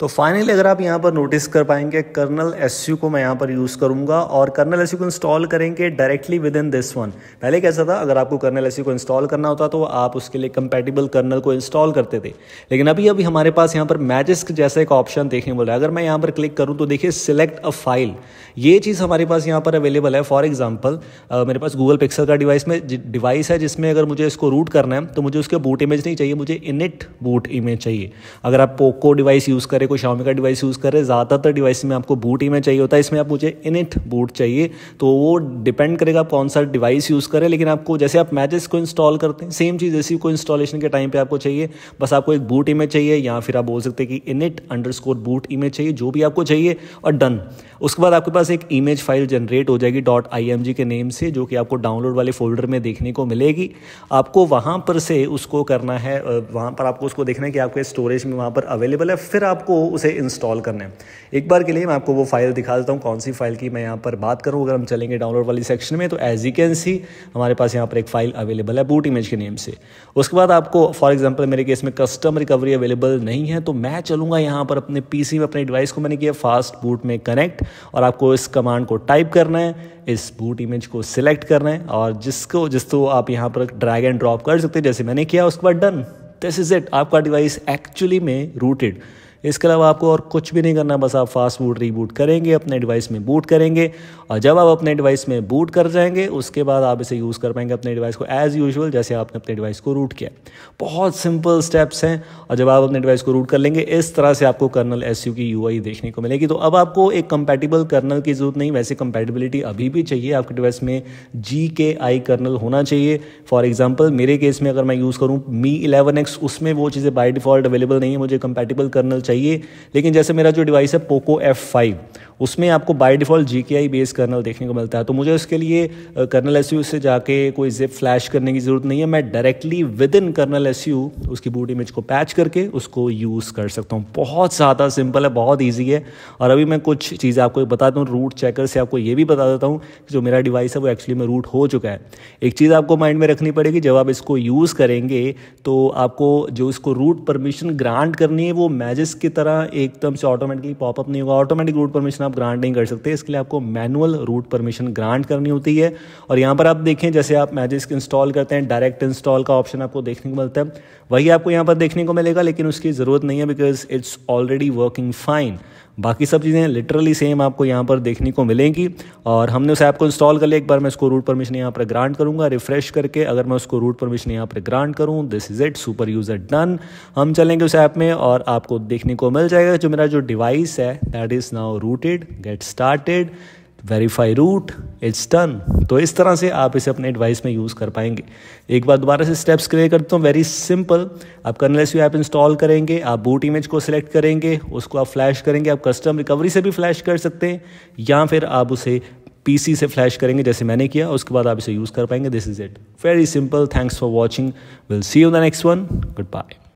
तो फाइनली अगर आप यहाँ पर नोटिस कर पाएंगे कर्नल एस को मैं यहाँ पर यूज़ करूँगा और कर्नल एस को इंस्टॉल करेंगे directly within this one पहले कैसा था अगर आपको कर्नल एस को इंस्टॉल करना होता तो आप उसके लिए कंपेटिबल कर्नल को इंस्टॉल करते थे लेकिन अभी अभी हमारे पास यहाँ पर मैजिस्क जैसा एक ऑप्शन देखने मिल रहा है अगर मैं यहाँ पर क्लिक करूँ तो देखिए सिलेक्ट अ फाइल ये चीज़ हमारे पास यहाँ पर अवेलेबल है फॉर एग्जाम्पल मेरे पास गूगल पिक्सल का डिवाइस में डिवाइस है जिसमें अगर मुझे इसको रूट करना है तो मुझे उसके बूट इमेज नहीं चाहिए मुझे इनिट बूट इमेज चाहिए अगर आप पोको डिवाइस यूज़ करें कोई शाओमी का डिवाइस यूज़ कर रहे हैं ज़्यादातर डिवाइस में आपको बूट ही में चाहिए होता है इसमें आप मुझे इनिट बूट चाहिए तो वो डिपेंड करेगा आप कौन सा डिवाइस यूज़ करें लेकिन आपको जैसे आप मैचेस को इंस्टॉल करते हैं सेम चीज़ ऐसी को इंस्टॉलेशन के टाइम पर आपको चाहिए बस आपको एक बूट इमेज चाहिए या फिर आप बोल सकते हैं कि init underscore boot image चाहिए जो भी आपको चाहिए और डन उसके बाद आपके पास एक इमेज फाइल जनरेट हो जाएगी डॉट आई के नेम से जो कि आपको डाउनलोड वाले फोल्डर में देखने को मिलेगी आपको वहाँ पर से उसको करना है वहाँ पर आपको उसको देखना है कि आपके स्टोरेज में वहाँ पर अवेलेबल है फिर आपको उसे इंस्टॉल करना है एक बार के लिए मैं आपको वो फाइल दिखा देता हूँ कौन सी फाइल की मैं यहाँ पर बात करूँ अगर हम चलेंगे डाउनलोड वाली सेक्शन में तो एज यू कैन सी हमारे पास यहाँ पर एक फाइल अवेलेबल है बूट इमेज के नेम से उसके बाद आपको फॉर एग्जाम्पल मेरे केस में कस्टम रिकवरी अवेलेबल नहीं है तो मैं चलूंगा यहाँ पर अपने पी में अपने डिवाइस को मैंने किया फास्ट बूट में कनेक्ट और आपको इस कमांड को टाइप करना है इस बूट इमेज को सिलेक्ट करना है और जिसको जिसको आप यहाँ पर ड्रैग एंड ड्रॉप कर सकते हैं जैसे मैंने किया उसके बाद डन दिस इज़ इट आपका डिवाइस एक्चुअली में रूटेड इसके अलावा आपको और कुछ भी नहीं करना बस आप फास्ट बूट रीबूट करेंगे अपने डिवाइस में बूट करेंगे और जब आप अपने डिवाइस में बूट कर जाएंगे उसके बाद आप इसे यूज़ कर पाएंगे अपने डिवाइस को एज़ यूजल जैसे आपने अपने डिवाइस को रूट किया बहुत सिंपल स्टेप्स हैं और जब आप अपने डिवाइस को रूट कर लेंगे इस तरह से आपको कर्नल एस की यू देखने को मिलेगी तो अब आपको एक कंपेटिबल कर्नल की ज़रूरत नहीं वैसे कंपेटिबिलिटी अभी भी चाहिए आपके डिवाइस में जी के आई कर्नल होना चाहिए फॉर एग्जाम्पल मेरे केस में अगर मैं यूज़ करूँ मी इलेवन उसमें वो चीज़ें बाई डिफ़ॉल्ट अवेलेबल नहीं है मुझे कंपेटिबल कर्नल चाहिए लेकिन जैसे मेरा जो डिवाइस है पोको एफ फाइव उसमें आपको बाय डिफ़ॉल्ट जी के आई बेस कर्नल देखने को मिलता है तो मुझे उसके लिए कर्नल एस यू से जाके कोई जिप फ्लैश करने की ज़रूरत नहीं है मैं directly within kernel S U उसकी बूट इमेज को पैच करके उसको यूज़ कर सकता हूँ बहुत ज़्यादा सिंपल है बहुत ईजी है और अभी मैं कुछ चीज़ें आपको बता दूँ रूट चेकर से आपको ये भी बता देता हूँ कि जो मेरा डिवाइस है वो एक्चुअली में रूट हो चुका है एक चीज़ आपको माइंड में रखनी पड़ेगी जब आप इसको यूज़ करेंगे तो आपको जो इसको रूट परमिशन ग्रांट करनी है वो मैजिस इसकी तरह एकदम से ऑटोमेटिकली पॉपअप नहीं होगा ऑटोमेटिक रूट परमिशन आप ग्रांट नहीं कर सकते इसके लिए आपको मैनुअल रूट परमिशन ग्रांट करनी होती है और यहाँ पर आप देखें जैसे आप मैजिस्क इंस्टॉल करते हैं डायरेक्ट इंस्टॉल का ऑप्शन आपको देखने को मिलता है वही आपको यहाँ पर देखने को मिलेगा लेकिन उसकी ज़रूरत नहीं है because it's already working fine बाकी सब चीज़ें लिटरली सेम आपको यहाँ पर देखने को मिलेंगी और हमने उस ऐप को इंस्टॉल कर लिया एक बार मैं इसको रूट परमिशन यहाँ पर ग्रांट करूँगा रिफ्रेश करके अगर मैं उसको रूट परमिशन यहाँ पर ग्रांट करूँ this is it super user done हम चलेंगे उस ऐप में और आपको देखने को मिल जाएगा जो मेरा जो डिवाइस है that is now rooted get started verify root it's done तो इस तरह से आप इसे अपने डिवाइस में यूज़ कर पाएंगे एक बार दोबारा से स्टेप्स क्लियर करता हूँ वेरी सिंपल आप कर्नलेस यू ऐप इंस्टॉल करेंगे आप बूट इमेज को सिलेक्ट करेंगे उसको आप फ्लैश करेंगे आप कस्टम रिकवरी से भी फ्लैश कर सकते हैं या फिर आप उसे पीसी से फ्लैश करेंगे जैसे मैंने किया उसके बाद आप इसे यूज़ कर पाएंगे this is it very simple thanks for watching will see you the next one good bye